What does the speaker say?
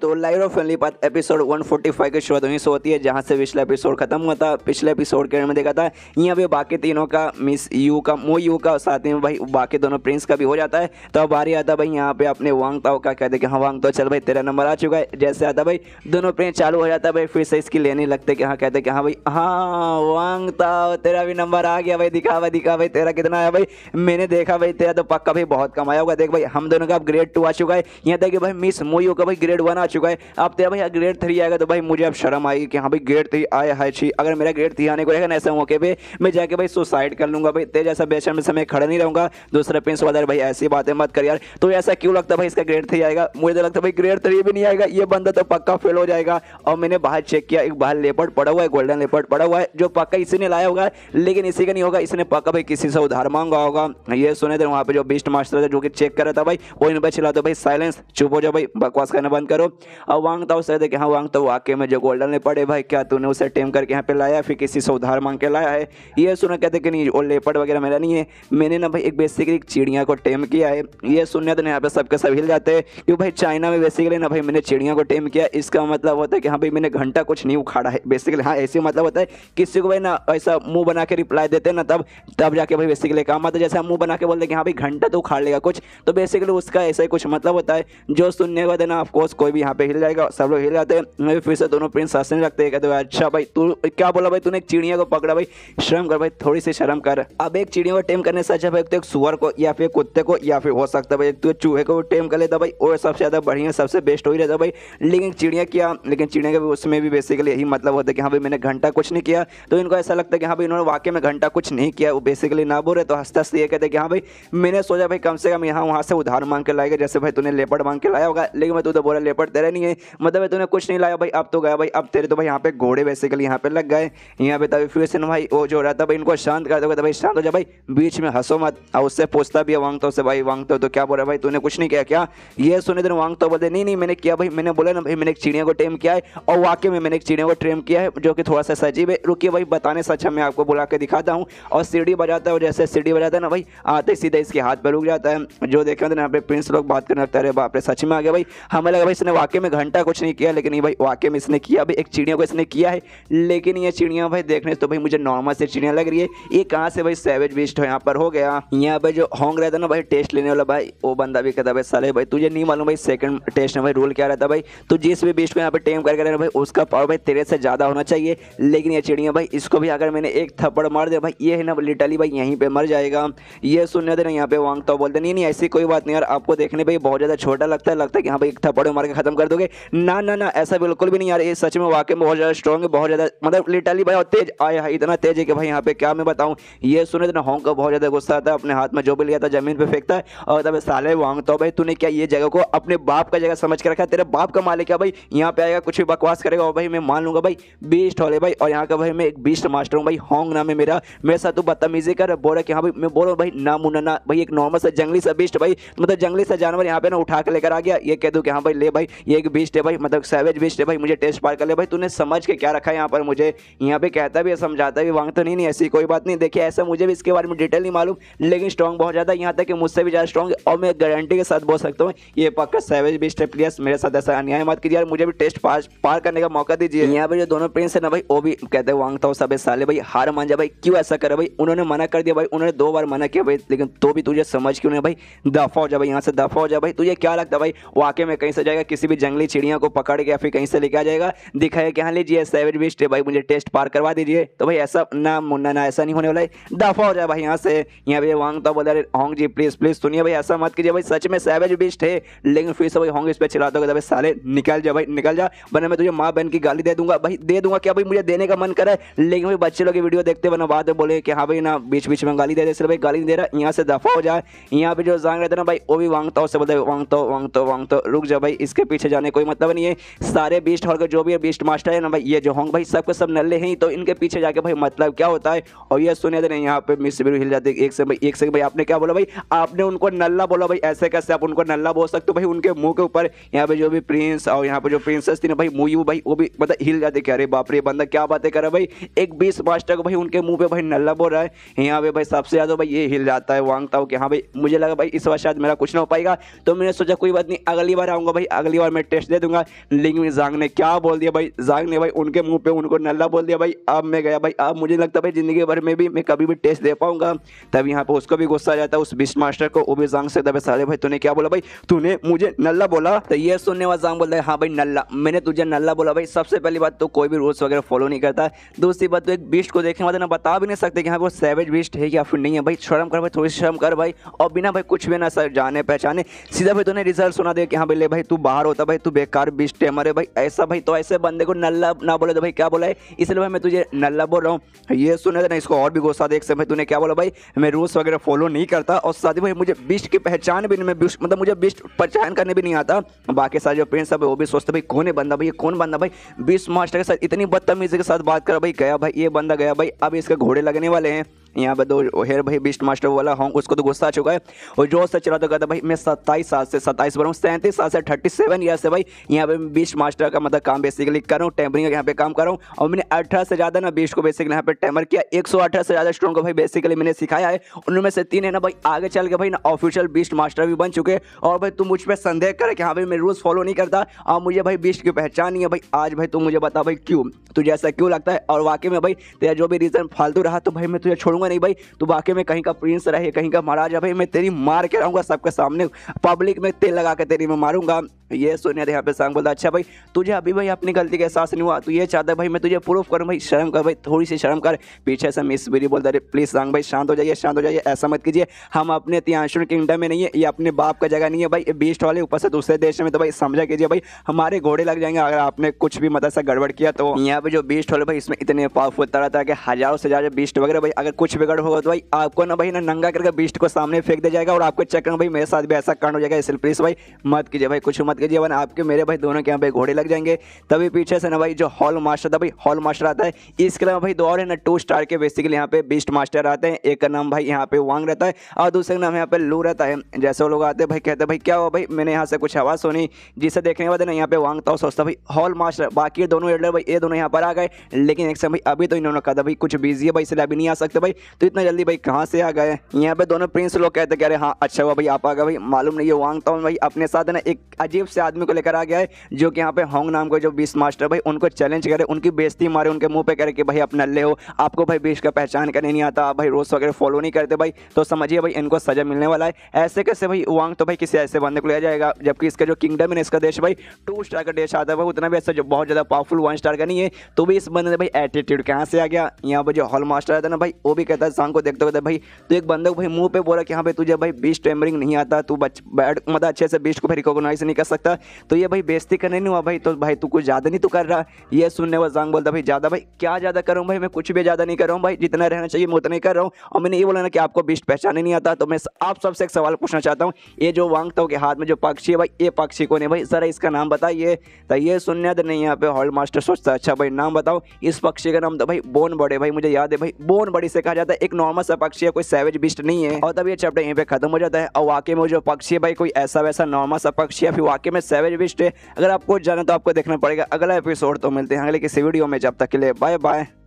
तो live of family path episode 145 की शुरुआत वहीं से होती है जहाँ से पिछला एपिसोड खत्म हुआ था पिछले एपिसोड के में देखा था यहाँ पे बाकी तीनों का मिस यू का मो यू का साथ में भाई बाकी दोनों प्रिंस का भी हो जाता है तो अब रही आता भाई यहाँ पे अपने वांग ताओ का कहते कि हाँ वांग तो चल भाई तेरा नंबर आ चुका है जैसे आता भाई दोनों प्रिंस चालू हो जाता है भाई फिर से इसकी लेने लगते कि हाँ कहते कि हाँ भाई हाँ वांग ताओ तेरा भी नंबर आ गया भाई दिखा भाई दिखा भाई तेरा कितना आया भाई मैंने देखा भाई तेरा तो पक्का भाई बहुत कम आया होगा देख भाई हम दोनों का अब ग्रेड टू आ चुका है यहाँ देखिए भाई मिस यू का भाई ग्रेड वन आ चुका है अब तेरा भाई ग्रेड थ्री आएगा तो भाई मुझे अब शर्म आएगी कि हाँ भाई ग्रेड थ्री आया है छी अगर मेरा ग्रेड थ्री आने को रहेगा ना ऐसे मौके पर मैं जाके भाई सुसाइड कर लूँगा भाई तेरे जैसा बेचन में समय खड़ा नहीं रहूँगा दूसरे प्रिंस वाले भाई ऐसी बातें मत कर यार तो ऐसा क्यों लगता भाई इसका ग्रेड थ्री आएगा मुझे तो लगता भाई ग्रेड थ्री भी नहीं आएगा ये बंदा तो पक्का फेल हो जाएगा और मैंने बाहर चेक किया एक बाहर लेपट पड़ा हुआ है गोल्डन लेपट पड़ा हुआ है जो पक्का इसी ने लाया होगा लेकिन इसी का नहीं होगा इसने पक्का भाई किसी से उधार मांगा होगा ये सुने थे वहाँ पे जो बीस्ट मास्टर था जो कि चेक कर रहा था भाई वो इन पर चला तो भाई साइलेंस चुप हो जाओ भाई बकवास करना बंद करो अब अवांगता उसे दे कि हाँ वांगता वाकई में जो गोल्डन ले पड़े भाई क्या तूने उसे टेम करके यहाँ पे लाया फिर किसी से उधार मांग के लाया है ये सुनकर कहते कि नहीं और लेपर्ड वगैरह मेरा नहीं है मैंने ना भाई एक बेसिकली चिड़िया को टेम किया है ये सुनने तो यहाँ पे सबके सब हिल जाते हैं क्योंकि भाई चाइना में बेसिकली ना भाई मैंने चिड़िया को टेम किया इसका मतलब होता है कि हाँ भाई मैंने घंटा कुछ नहीं उखाड़ा है बेसिकली हाँ ऐसे मतलब होता है किसी को भाई ना ऐसा मुँह बना के रिप्लाई देते हैं ना तब तब जाके भाई बेसिकली काम आता है जैसे हम मुँह बना के बोलते कि हाँ भाई घंटा तो उखाड़ लेगा कुछ तो बेसिकली उसका ऐसा ही कुछ मतलब होता है जो सुनने का देना ऑफकोर्स कोई यहाँ पे हिल जाएगा सब लोग हिल जाते हैं फिर से दोनों प्रिंस हंसने लगते हैं कहते भाई अच्छा भाई तू क्या बोला भाई तूने एक चिड़िया को पकड़ा भाई श्रम कर भाई थोड़ी सी शर्म कर अब एक चिड़िया को टेम करने से अच्छा भाई तो एक सुअर को या फिर कुत्ते को या फिर हो सकता है भाई तो चूहे को टेम कर लेता भाई और सबसे ज़्यादा बढ़िया सबसे बेस्ट हो ही रहता भाई लेकिन चिड़िया किया लेकिन चिड़िया का उसमें भी बेसिकली यही मतलब होता है कि हाँ भाई मैंने घंटा कुछ नहीं किया तो इनको ऐसा लगता है कि हाँ भाई इन्होंने वाकई में घंटा कुछ नहीं किया वो बेसिकली ना बोले तो हंसते हंसते ये कहते कि हाँ भाई मैंने सोचा भाई कम से कम यहाँ वहाँ से उधार मांग के लाएगा जैसे भाई तूने लेपट मांग के लाया होगा लेकिन मैं तू तो बोला लेपट करते रहे नहीं है मतलब तूने कुछ नहीं लाया भाई अब तो गया भाई अब तेरे तो भाई यहाँ पे घोड़े बेसिकली यहाँ पे लग गए यहाँ पे तभी फिर से भाई वो जो रहा था भाई इनको शांत कर दोगे भाई शांत हो जाए भाई बीच में हंसो मत और उससे पूछता भी है वांगतो उससे भाई वांगतो तो क्या बोल रहा भाई तूने कुछ नहीं किया क्या ये सुने तेरे वांगतो बोलते नहीं नहीं मैंने किया भाई मैंने बोला ना भाई मैंने एक चिड़िया को टेम किया है और वाकई में मैंने एक चिड़िया को ट्रेम किया है जो कि थोड़ा सा सजीव है रुकिए भाई बताने से अच्छा मैं आपको बुला के दिखाता हूँ और सीढ़ी बजाता है और जैसे सीढ़ी बजाता है ना भाई आते सीधे इसके हाथ पर रुक जाता है जो देखे होते ना यहाँ पे प्रिंस लोग बात करने लगता है बाप रे सच में आ गया भाई हमें लगा भाई इसने वाकई में घंटा कुछ नहीं किया लेकिन ये भाई वाकई में इसने किया भाई एक चिड़िया को इसने किया है लेकिन ये चिड़िया भाई देखने से तो भाई मुझे नॉर्मल से चिड़िया लग रही है ये कहाँ से भाई सैवेज बिस्ट यहाँ पर हो गया यहाँ पर जो होंग रहता ना भाई टेस्ट लेने वाला भाई वो बंदा भी कहता भाई साले भाई तुझे नहीं मालूम भाई सेकंड टेस्ट में भाई रूल क्या रहता भाई तो जिस भी बीस्ट को यहाँ पर टेम करके रहना भाई उसका पावर भाई तेरे से ज़्यादा होना चाहिए लेकिन ये चिड़िया भाई इसको भी अगर मैंने एक थप्पड़ मार दिया भाई ये है ना लिटली भाई यहीं पर मर जाएगा ये सुनने देना यहाँ पे वांगता तो बोलते नहीं नहीं ऐसी कोई बात नहीं यार आपको देखने पर बहुत ज़्यादा छोटा लगता है लगता है कि हाँ भाई एक थप्पड़ मार के खत्म खत्म कर दोगे ना ना ना ऐसा बिल्कुल भी नहीं यार ये सच में वाकई में बहुत ज़्यादा स्ट्रॉन्ग है बहुत ज़्यादा मतलब लिटरली भाई तेज आया है इतना तेज है कि भाई यहाँ पे क्या मैं बताऊँ ये सुने तो ना होंग का बहुत ज़्यादा गुस्सा आता है अपने हाथ में जो भी लिया था जमीन पर फेंकता है और तब साले वांग तो भाई तूने क्या ये जगह को अपने बाप का जगह समझ के रखा तेरे बाप का मालिक है भाई यहाँ पे आएगा कुछ भी बकवास करेगा और भाई मैं मान लूँगा भाई बीस्ट हॉल है भाई और यहाँ का भाई मैं एक बीस्ट मास्टर हूँ भाई होंग नाम है मेरा मेरे साथ तू बदतमीजी कर बोल रहा कि हाँ भाई मैं बोल रहा हूँ भाई ना मुन्ना भाई एक नॉर्मल सा जंगली सा बीस्ट भाई मतलब जंगली सा जानवर यहाँ पे ना उठा के लेकर आ गया ये कह दूँ कि हाँ भाई ले भाई ये एक बीस्ट है भाई मतलब सैवेज बीस्ट है भाई मुझे टेस्ट पार कर ले भाई तूने समझ के क्या रखा है यहाँ पर मुझे यहाँ पे कहता भी है समझाता भी वांग तो नहीं नहीं ऐसी कोई बात नहीं देखिए ऐसा मुझे भी इसके बारे में डिटेल नहीं मालूम लेकिन स्ट्रॉन्ग बहुत ज़्यादा यहाँ तक कि मुझसे भी ज़्यादा स्ट्रॉन्ग और मैं गारंटी के साथ बोल सकता हूँ ये पक्का सैवेज बीस्ट है प्लीज मेरे साथ ऐसा अन्याय मत कीजिए यार मुझे भी टेस्ट पास पार करने का मौका दीजिए यहाँ पर जो दोनों प्रिंस है ना भाई वो भी कहते हैं वांग था तो सब साले भाई हार मान जा भाई क्यों ऐसा करे भाई उन्होंने मना कर दिया भाई उन्होंने दो बार मना किया भाई लेकिन तो भी तुझे समझ क्यों नहीं भाई दफा हो जाए भाई यहाँ से दफा हो जाए भाई तुझे क्या लगता है भाई वाकई में कहीं से जाएगा किसी किसी भी जंगली चिड़िया को पकड़ के या फिर कहीं से लेके आ जाएगा दिखाया क्या हाँ लीजिए सेवन बीस्ट भाई मुझे टेस्ट पार करवा दीजिए तो भाई ऐसा ना मुन्ना ना ऐसा नहीं होने वाला है दफा हो जाए भाई यहाँ से यहाँ पे वांग तो बोला अरे होंग जी प्लीज़ प्लीज़ सुनिए भाई ऐसा मत कीजिए भाई सच में सैवेज बिस्ट है लेकिन फिर से भाई होंग इस पर चला होगा तो भाई साले निकल जाओ भाई निकल जा बना मैं तुझे माँ बहन की गाली दे दूंगा भाई दे दूंगा क्या भाई मुझे देने का मन करे लेकिन भाई बच्चे लोग वीडियो देखते बना बाद में बोले कि हाँ भाई ना बीच बीच में गाली दे दे सिर्फ भाई गाली नहीं दे रहा यहाँ से दफा हो जाए यहाँ पे जो जांग रहता ना भाई वो भी वांगता तो, उससे बोलते वांगता वांगता तो, वांगता रुक जाओ भाई इसके पीछे जाने कोई मतलब नहीं है सारे बीस्ट हॉल के जो भी बीस्ट मास्टर है ना भाई ये जो होंग भाई सबके सब नल्ले हैं तो इनके पीछे जाके भाई मतलब क्या होता है और ये सुने थे तो यहाँ पे मिस भी हिल जाती एक से भाई एक से भाई आपने क्या बोला भाई आपने उनको नल्ला बोला भाई ऐसे कैसे आप उनको नल्ला बोल सकते हो भाई उनके मुंह के ऊपर यहाँ पे जो भी प्रिंस और यहाँ पे जो प्रिंसेस थी ना भाई मुँह यू भाई वो भी मतलब हिल जाते क्या अरे बाप रे बंदा क्या बातें करे भाई एक बीस मास्टर को भाई उनके मुंह पे भाई नल्ला बोल रहा है यहाँ पे भाई सबसे ज़्यादा भाई ये हिल जाता है वांगता हूँ कि हाँ भाई मुझे लगा भाई इस बार शायद मेरा कुछ ना हो पाएगा तो मैंने सोचा कोई बात नहीं अगली बार आऊंगा भाई अगली और मैं टेस्ट दे दूंगा लिंग में जांग ने क्या बोल दिया भाई जांग ने भाई उनके मुंह पे उनको नल्ला बोल दिया भाई अब मैं गया भाई अब मुझे लगता भाई ज़िंदगी भर में भी मैं कभी भी टेस्ट दे पाऊंगा तब यहाँ पर उसको भी गुस्सा आ जाता है उस बिस्ट मास्टर को वो भी जांग से तब सारे भाई तूने क्या बोला भाई तूने मुझे नल्ला बोला तो ये सुनने वाला जांग बोलता है हाँ भाई नल्ला मैंने तुझे नल्ला बोला भाई सबसे पहली बात तो कोई भी रूल्स वगैरह फॉलो नहीं करता दूसरी बात तो एक बिस्ट को देखने वाले ना बता भी नहीं सकते कि हाँ वो सेवेज बिस्ट है या फिर नहीं है भाई शर्म कर भाई थोड़ी शर्म कर भाई और बिना भाई कुछ भी ना सर जाने पहचाने सीधा भाई तूने रिजल्ट सुना दे कि हाँ भाई ले भाई तू बाहर होता भाई तू बेकार बिस्ट है मरे भाई ऐसा भाई तो ऐसे बंदे को नल्ला ना बोले तो भाई क्या बोला है इसलिए भाई मैं तुझे नल्ला बोल रहा हूँ ये सुने ना इसको और भी गुस्सा देख से भाई तूने क्या बोला भाई मैं रूल्स वगैरह फॉलो नहीं करता और साथ ही भाई मुझे बिस्ट की पहचान भी नहीं मैं मतलब मुझे बिस्ट पहचान करने भी नहीं आता बाकी सारे जो फ्रेंड्स है वो भी सोचते भाई कौन है बंदा भाई कौन बंदा भाई बिस्ट मास्टर के साथ इतनी बदतमीजी के साथ बात कर भाई गया भाई ये बंदा गया भाई अब इसके घोड़े लगने वाले हैं यहाँ पर दो हेर भाई बीस्ट मास्टर वाला होंग उसको तो गुस्सा आ चुका है और जोर से चला तो कहता भाई मैं सत्ताईस साल से सत्ताईस पर सैंतीस साल से थर्टी सेवन ईयर से भाई यहाँ पे बीस्ट मास्टर का मतलब काम बेसिकली करूँ टेम्परिंग यहाँ पे काम करूँ और मैंने अठारह से ज़्यादा ना बीस्ट को बेसिकली यहाँ पे टैमर किया एक सौ अठारह से ज़्यादा स्टूडेंट को भाई बेसिकली मैंने सिखाया है उनमें से तीन है ना भाई आगे चल के भाई ना ऑफिशियल बीस्ट मास्टर भी बन चुके और भाई तुम मुझ पर संदेह करे कि हाँ भाई मैं रूल्स फॉलो नहीं करता और मुझे भाई बीस्ट की पहचान नहीं है भाई आज भाई तुम मुझे बता भाई क्यों तुझे ऐसा क्यों लगता है और वाकई में भाई तेरा जो भी रीज़न फालतू रहा तो भाई मैं तुझे छोड़ूंगा रहूंगा नहीं भाई तो बाकी में कहीं का प्रिंस रहे कहीं का महाराजा भाई मैं तेरी मार के रहूंगा सबके सामने पब्लिक में तेल लगा के तेरी मैं मारूंगा ये सोनिया यहाँ पे सांग बोलता अच्छा भाई तुझे अभी भाई अपनी गलती का एहसास नहीं हुआ तो ये चाहता भाई मैं तुझे प्रूफ करूँ भाई शर्म कर भाई थोड़ी सी शर्म कर पीछे से मिस बीरी बोलता है प्लीज़ सांग भाई शांत हो जाइए शांत हो जाइए ऐसा मत कीजिए हम अपने तियांशुर किंगडम में नहीं है ये अपने बाप का जगह नहीं है भाई बीस्ट वाले ऊपर से दूसरे देश में तो भाई समझा कीजिए भाई हमारे घोड़े लग जाएंगे अगर आपने कुछ भी मतलब सा गड़बड़ किया तो यहाँ पे जो बीस्ट वाले भाई इसमें इतने पावरफुल तरह तरह के हजारों से ज़्यादा बीस्ट वगैरह भाई अगर कुछ बिगड़ होगा तो भाई आपको ना भाई ना नंगा करके बीस्ट को सामने फेंक दिया जाएगा और आपको चक्कर भाई मेरे साथ भी ऐसा कांड हो जाएगा इसलिए प्लीज़ भाई मत कीजिए भाई कुछ मत के जीवन आपके मेरे भाई दोनों के यहाँ पे घोड़े लग जाएंगे तभी पीछे से ना भाई जो हॉल मास्टर था भाई हॉल मास्टर आता है इसके अलावा भाई दो और है ना टू स्टार के बेसिकली यहाँ पे बीस्ट मास्टर आते हैं एक का नाम भाई यहाँ पे वांग रहता है और दूसरे का नाम यहाँ पे लू रहता है जैसे वो लोग आते हैं भाई कहते हैं भाई क्या हुआ भाई मैंने यहाँ से कुछ आवाज़ सुनी जिसे देखने के बाद ना यहाँ पे वांग था सोचता भाई हॉल मास्टर बाकी दोनों एडर भाई ये दोनों यहाँ पर आ गए लेकिन एक समय अभी तो इन्होंने कहा था भाई कुछ बिजी है भाई इसलिए अभी नहीं आ सकते भाई तो इतना जल्दी भाई कहाँ से आ गए यहाँ पे दोनों प्रिंस लोग कहते कह रहे हाँ अच्छा हुआ भाई आप आ गए भाई मालूम नहीं है वांग था भाई अपने साथ ना एक अजीब से आदमी को लेकर आ गया है जो कि यहाँ पे होंग नाम को जो बीस मास्टर भाई उनको चैलेंज करे उनकी बेजती मारे उनके मुंह पे करे कि भाई आप नल्ले हो आपको भाई बीस का पहचान करने नहीं आता भाई रोज वगैरह फॉलो नहीं करते भाई तो समझिए भाई इनको सजा मिलने वाला है ऐसे कैसे भाई वांग तो भाई किसी ऐसे बंदे को लिया जाएगा जबकि इसका जो किंगडम है इसका देश भाई टू स्टार का देश आता है उतना भी ऐसा जो बहुत ज़्यादा पावरफुल वन स्टार का नहीं है तो भी इस बंदे ने भाई एटीट्यूड कहाँ से आ गया यहाँ पर जो हॉल मास्टर आता है ना भाई वो भी कहता है सांग को देखते होते भाई तो एक बंदे को भाई मुंह पे बोला कि हाँ भाई तुझे भाई बीस टेम्बरिंग नहीं आता तू बच बैठ मतलब अच्छे से बीस को भाई रिकॉग्नाइज नहीं कर सकता सकता तो ये भाई बेइज्जती करने नहीं हुआ भाई तो भाई तू कुछ ज़्यादा नहीं तो कर रहा ये सुनने वाला जांग बोलता भाई ज़्यादा भाई क्या ज़्यादा करूँ भाई मैं कुछ भी ज़्यादा नहीं कर रहा हूँ भाई जितना रहना चाहिए मैं उतना ही कर रहा हूँ और मैंने ये बोला ना कि आपको बिस्ट पहचाने नहीं आता तो मैं आप सबसे एक सवाल पूछना चाहता हूँ ये जो वांगताओं के हाथ में जो पक्षी है भाई ये पक्षी कौन है भाई सर इसका नाम बताइए तो ये सुनने तो नहीं यहाँ पे हॉल मास्टर सोचता अच्छा भाई नाम बताओ इस पक्षी का नाम तो भाई बोन बड़े भाई मुझे याद है भाई बोन बड़ी से कहा जाता है एक नॉर्मल सा पक्षी है कोई सैवेज बिस्ट नहीं है और तब ये चैप्टर यहीं पे खत्म हो जाता है और वाकई में जो पक्षी है भाई कोई ऐसा वैसा नॉर्मल सा पक्षी है फिर वाकई में सेवेज बिस्ट है अगर आपको जाना तो आपको देखना पड़ेगा अगला एपिसोड तो मिलते हैं अगले किसी वीडियो में जब तक के लिए बाय बाय